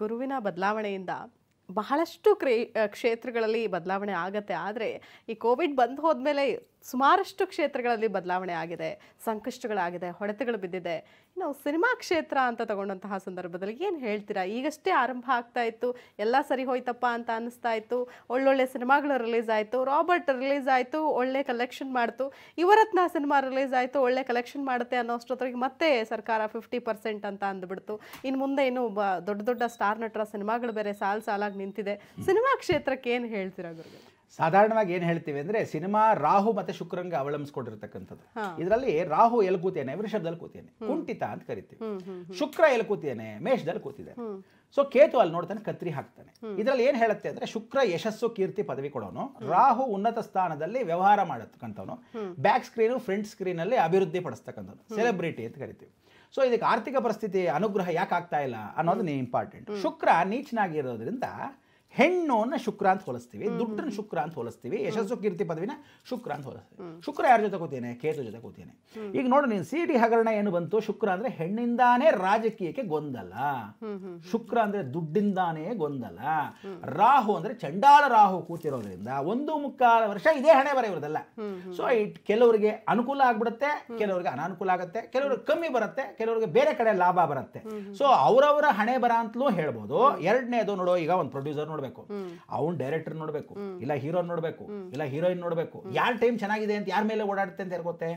ಗುರುವಿನ ಬದಲಾವಣೆಯಿಂದ ಬಹಳಷ್ಟು ಕ್ರೇ ಕ್ಷೇತ್ರಗಳಲ್ಲಿ ಬದಲಾವಣೆ ಆಗುತ್ತೆ ಆದರೆ ಈ ಕೋವಿಡ್ ಬಂದು ಹೋದ್ಮೇಲೆ ಸುಮಾರಷ್ಟು ಕ್ಷೇತ್ರಗಳಲ್ಲಿ ಬದಲಾವಣೆ ಆಗಿದೆ ಸಂಕಷ್ಟಗಳಾಗಿದೆ ಹೊಡೆತಗಳು ಬಿದ್ದಿದೆ ಇನ್ನು ಸಿನಿಮಾ ಕ್ಷೇತ್ರ ಅಂತ ತಗೊಂಡಂತಹ ಸಂದರ್ಭದಲ್ಲಿ ಏನು ಹೇಳ್ತೀರಾ ಈಗಷ್ಟೇ ಆರಂಭ ಆಗ್ತಾ ಇತ್ತು ಎಲ್ಲ ಸರಿ ಹೋಯ್ತಪ್ಪ ಅಂತ ಅನ್ನಿಸ್ತಾ ಇತ್ತು ಒಳ್ಳೊಳ್ಳೆ ಸಿನಿಮಾಗಳು ರಿಲೀಸ್ ಆಯಿತು ರಾಬರ್ಟ್ ರಿಲೀಸ್ ಆಯಿತು ಒಳ್ಳೆ ಕಲೆಕ್ಷನ್ ಮಾಡ್ತು ಇವರತ್ನ ಸಿನಿಮಾ ರಿಲೀಸ್ ಆಯಿತು ಒಳ್ಳೆ ಕಲೆಕ್ಷನ್ ಮಾಡುತ್ತೆ ಅನ್ನೋಷ್ಟೊತ್ತಿಗೆ ಮತ್ತೆ ಸರ್ಕಾರ ಫಿಫ್ಟಿ ಪರ್ಸೆಂಟ್ ಅಂತ ಅಂದ್ಬಿಡ್ತು ಇನ್ನು ಮುಂದೆ ಇನ್ನು ಬ ದೊಡ್ಡ ದೊಡ್ಡ ಸ್ಟಾರ್ ನಟರ ಸಿನಿಮಾಗಳು ಬೇರೆ ಸಾಲು ಸಾಲಾಗಿ ನಿಂತಿದೆ ಸಿನಿಮಾ ಕ್ಷೇತ್ರಕ್ಕೆ ಏನು ಹೇಳ್ತೀರಾ ಗುರುಗಳು ಸಾಧಾರಣವಾಗಿ ಏನು ಹೇಳ್ತೀವಿ ಅಂದ್ರೆ ಸಿನಿಮಾ ರಾಹು ಮತ್ತೆ ಶುಕ್ರಂಗ ಅವಲಂಬಿಸ್ಕೊಂಡಿರ್ತಕ್ಕಂಥದ್ದು ಇದರಲ್ಲಿ ರಾಹು ಎಲ್ಲಿ ಕೂತೇನೆ ವೃಷಭದಲ್ಲಿ ಕೂತೇನೆ ಕುಂಠಿತ ಅಂತ ಕರಿತೀವಿ ಶುಕ್ರ ಎಲ್ಲಿ ಕೂತೇನೆ ಮೇಷದಲ್ಲಿ ಕೂತಿದೆ ಸೊ ಕೇತು ಅಲ್ಲಿ ನೋಡ್ತಾನೆ ಕತ್ರಿ ಹಾಕ್ತಾನೆ ಇದರಲ್ಲಿ ಏನು ಹೇಳುತ್ತೆ ಅಂದ್ರೆ ಶುಕ್ರ ಯಶಸ್ಸು ಕೀರ್ತಿ ಪದವಿ ಕೊಡೋನು ರಾಹು ಉನ್ನತ ಸ್ಥಾನದಲ್ಲಿ ವ್ಯವಹಾರ ಮಾಡತಕ್ಕಂಥವನು ಬ್ಯಾಕ್ ಸ್ಕ್ರೀನು ಫ್ರಂಟ್ ಸ್ಕ್ರೀನಲ್ಲಿ ಅಭಿವೃದ್ಧಿ ಪಡಿಸ್ತಕ್ಕಂಥದ್ದು ಸೆಲೆಬ್ರಿಟಿ ಅಂತ ಕರಿತೀವಿ ಸೊ ಇದಕ್ಕೆ ಆರ್ಥಿಕ ಪರಿಸ್ಥಿತಿ ಅನುಗ್ರಹ ಯಾಕೆ ಆಗ್ತಾ ಇಲ್ಲ ಅನ್ನೋದು ಇಂಪಾರ್ಟೆಂಟ್ ಶುಕ್ರ ನೀಚನಾಗಿರೋದ್ರಿಂದ ಹೆಣ್ಣನ್ನು ಶುಕ್ರ ಅಂತ ಹೋಲಿಸ್ತೀವಿ ದುಡ್ಡನ್ನು ಶುಕ್ರ ಅಂತ ಹೋಲಿಸ್ತೀವಿ ಯಶಸ್ಸು ಕೀರ್ತಿ ಪದವಿನ ಶುಕ್ರ ಅಂತ ಹೋಲಿಸ್ತೀವಿ ಶುಕ್ರ ಯಾರ ಜೊತೆ ಕೂತೇನೆ ಕೇತು ಜೊತೆ ಕೂತೇನೆ ಈಗ ನೋಡು ನೀನು ಸಿ ಡಿ ಹಗರಣ ಏನು ಬಂತು ಶುಕ್ರ ಅಂದ್ರೆ ಹೆಣ್ಣಿಂದಾನೇ ರಾಜಕೀಯಕ್ಕೆ ಗೊಂದಲ ಶುಕ್ರ ಅಂದ್ರೆ ದುಡ್ಡಿಂದಾನೇ ಗೊಂದಲ ರಾಹು ಅಂದ್ರೆ ಚಂಡಾಲ ರಾಹು ಕೂತಿರೋದ್ರಿಂದ ಒಂದು ಮುಕ್ಕಾಲು ವರ್ಷ ಇದೇ ಹಣೆ ಬರ ಇರೋದಲ್ಲ ಸೊ ಇಟ್ ಕೆಲವರಿಗೆ ಅನುಕೂಲ ಆಗ್ಬಿಡುತ್ತೆ ಕೆಲವರಿಗೆ ಅನಾನುಕೂಲ ಆಗುತ್ತೆ ಕೆಲವರಿಗೆ ಕಮ್ಮಿ ಬರುತ್ತೆ ಕೆಲವರಿಗೆ ಬೇರೆ ಕಡೆ ಲಾಭ ಬರುತ್ತೆ ಸೊ ಅವರವರ ಹಣೆ ಬರ ಅಂತಲೂ ಹೇಳ್ಬೋದು ಎರಡನೇದು ನೋಡೋ ಈಗ ಒಂದು ಪ್ರೊಡ್ಯೂಸರ್ ನೋಡಬೇಕು ಡೈರೆಕ್ಟರ್ ನೋಡಬೇಕು ಇಲ್ಲ ಹೀರೋ ನೋಡಬೇಕು ಇಲ್ಲ ಹೀರೋಯಿನ್ ನೋಡಬೇಕು ಯಾರ ಟೈಮ್ ಚೆನ್ನಾಗಿದೆ ಅಂತ ಯಾರ ಮೇಲೆ ಓಡಾಡುತ್ತೆ ಅಂತ ಹೇಳ್ಕೊತ್ತೆ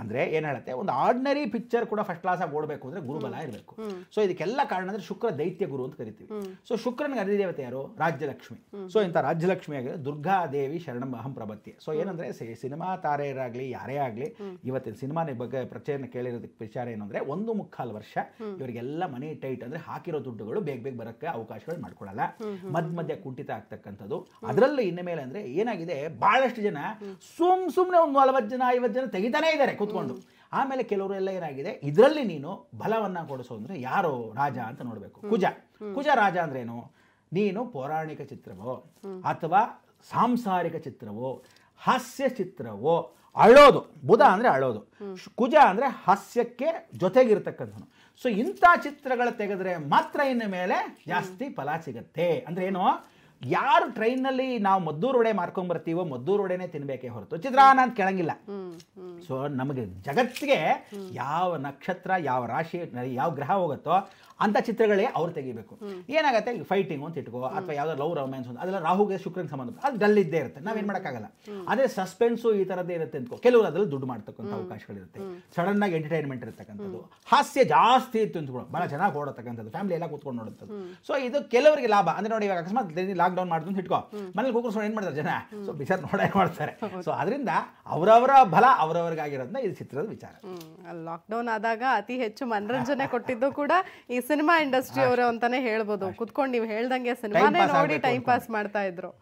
ಅಂದ್ರೆ ಏನ್ ಹೇಳುತ್ತೆ ಒಂದು ಆರ್ಡಿನರಿ ಪಿಕ್ಚರ್ ಕೂಡ ಫಸ್ಟ್ ಕ್ಲಾಸ್ ಆಗಿ ಓಡಬೇಕು ಅಂದ್ರೆ ಗುರುಬಲ ಇರಬೇಕು ಸೊ ಇದಕ್ಕೆಲ್ಲ ಕಾರಣ ಅಂದ್ರೆ ಶುಕ್ರ ದೈತ್ಯ ಗುರು ಅಂತ ಕರಿತೀವಿ ಸೊ ಶುಕ್ರನಿಗೆ ಅಧಿದೇವತೆ ಯಾರು ರಾಜ್ಯಲಕ್ಷ್ಮಿ ಸೊ ಇಂತ ರಾಜ್ಯಲಕ್ಷ್ಮಿ ಆಗಿದೆ ದುರ್ಗಾ ದೇವಿ ಶರಣಂ ಅಹಂ ಪ್ರಭತಿ ಸೊ ಏನಂದ್ರೆ ಸಿನಿಮಾ ತಾರೆಯರಾಗ್ಲಿ ಯಾರೇ ಆಗ್ಲಿ ಇವತ್ತಿನ ಸಿನಿಮಾ ಬಗ್ಗೆ ಪ್ರಚಾರನ ಕೇಳಿರೋದಕ್ಕೆ ವಿಚಾರ ಏನಂದ್ರೆ ಒಂದು ಮುಕ್ಕಾಲು ವರ್ಷ ಇವರಿಗೆಲ್ಲ ಮನಿ ಟೈಟ್ ಅಂದ್ರೆ ಹಾಕಿರೋ ದುಡ್ಡುಗಳು ಬೇಗ ಬೇಗ ಬರಕ್ಕೆ ಅವಕಾಶಗಳು ಮಾಡ್ಕೊಳ್ಳಲ್ಲ ಮದ್ ಮಧ್ಯ ಕುಂಠಿತ ಆಗ್ತಕ್ಕಂಥದ್ದು ಅದರಲ್ಲೂ ಇನ್ನು ಮೇಲೆ ಅಂದರೆ ಏನಾಗಿದೆ ಭಾಳಷ್ಟು ಜನ ಸುಮ್ ಸುಮ್ನೆ ಒಂದು ನಲವತ್ತು ಜನ ಐವತ್ತು ಜನ ತೆಗಿತಾನೆ ಇದ್ದಾರೆ ಕೂತ್ಕೊಂಡು ಆಮೇಲೆ ಕೆಲವರು ಎಲ್ಲ ಏನಾಗಿದೆ ಇದರಲ್ಲಿ ನೀನು ಬಲವನ್ನ ಕೊಡಿಸೋ ಅಂದ್ರೆ ಯಾರು ರಾಜ ಅಂತ ನೋಡಬೇಕು ಕುಜ ಕುಜ ರಾಜ ಅಂದ್ರೇನು ನೀನು ಪೌರಾಣಿಕ ಚಿತ್ರವೋ ಅಥವಾ ಸಾಂಸಾರಿಕ ಚಿತ್ರವೋ ಹಾಸ್ಯ ಚಿತ್ರವು ಅಳೋದು ಬುಧ ಅಂದರೆ ಅಳೋದು ಕುಜ ಅಂದರೆ ಹಾಸ್ಯಕ್ಕೆ ಜೊತೆಗಿರ್ತಕ್ಕಂಥನು ಸೊ ಇಂಥ ಚಿತ್ರಗಳು ತೆಗೆದ್ರೆ ಮಾತ್ರ ಇನ್ನು ಮೇಲೆ ಜಾಸ್ತಿ ಫಲ ಸಿಗತ್ತೆ ಅಂದರೆ ಏನು ಯಾರು ನಲ್ಲಿ ನಾವು ಮದ್ದೂರು ಮಾರ್ಕೊಂಡ್ ಬರ್ತೀವೋ ಮದ್ದೂರು ವಡೆನೇ ತಿನ್ಬೇಕೇ ಹೊರತು ಚಿತ್ರ ಅಂತ ಕೇಳಂಗಿಲ್ಲ ಸೊ ನಮಗೆ ಜಗತ್ತಿಗೆ ಯಾವ ನಕ್ಷತ್ರ ಯಾವ ರಾಶಿ ಯಾವ ಗ್ರಹ ಹೋಗುತ್ತೋ ಅಂತ ಚಿತ್ರಗಳೇ ಅವ್ರು ತೆಗಿಬೇಕು ಏನಾಗುತ್ತೆ ಫೈಟಿಂಗ್ ಅಂತ ಇಟ್ಕೋ ಅಥವಾ ಯಾವುದೋ ಲವ್ ರೊಮ್ಯಾನ್ಸ್ ಅಂತ ಅದೆಲ್ಲ ರಾಹುಗೆ ಶುಕ್ರನ್ ಸಂಬಂಧ ಅದು ಡಲ್ ಇದ್ದೇ ಇರುತ್ತೆ ಏನ್ ಮಾಡೋಕ್ಕಾಗಲ್ಲ ಅದೇ ಸಸ್ಪೆನ್ಸು ಈ ತರದೇ ಇರುತ್ತೆ ಅಂತ ಕೆಲವರು ಅದ್ರಲ್ಲಿ ದುಡ್ಡು ಮಾಡ್ತಕ್ಕಂಥ ಅವಕಾಶಗಳಿರುತ್ತೆ ಸಡನ್ ಆಗಿ ಎಂಟರ್ಟೈನ್ಮೆಂಟ್ ಇರತಕ್ಕಂಥದ್ದು ಹಾಸ್ಯ ಜಾಸ್ತಿ ಇತ್ತು ಅಂತ ಬಹಳ ಚೆನ್ನಾಗಿ ಓಡತಕ್ಕಂಥದ್ದು ಫ್ಯಾಮಿಲಿ ಎಲ್ಲ ಕೂತ್ಕೊಂಡು ನೋಡುತ್ತದ್ದು ಸೊ ಇದು ಕೆಲವರಿಗೆ ಲಾಭ ಅಂದ್ರೆ ನೋಡಿ ಇವಾಗ ಅಕಸ್ಮಾತ್ ಲಾಕ್ ಲಾಕ್ ಡೌನ್ ಮಾಡಿದ್ರು ಇಟ್ಕೋ ಮನೇಲಿ ಕೂಕರ್ಸ್ಕೊಂಡು ಏನು ಮಾಡ್ತಾರೆ ಜನ ಸೊ ಬಿಸಾರ್ ನೋಡೇ ಮಾಡ್ತಾರೆ ಸೊ ಅದರಿಂದ ಅವರವರ ಬಲ ಅವರವರಿಗಾಗಿರೋದನ್ನ ಇದು ಚಿತ್ರದ ವಿಚಾರ ಲಾಕ್ಡೌನ್ ಆದಾಗ ಅತಿ ಹೆಚ್ಚು ಮನರಂಜನೆ ಕೊಟ್ಟಿದ್ದು ಕೂಡ ಈ ಸಿನಿಮಾ ಇಂಡಸ್ಟ್ರಿ ಅವರು ಅಂತಾನೆ ಹೇಳ್ಬೋದು ಕುತ್ಕೊಂಡು ನೀವು ಹೇಳ್ದಂಗೆ ಸಿನಿಮಾನೇ ನೋಡಿ ಟೈಮ್ ಪಾಸ್ ಮಾಡ್ತಾ ಇದ್ರು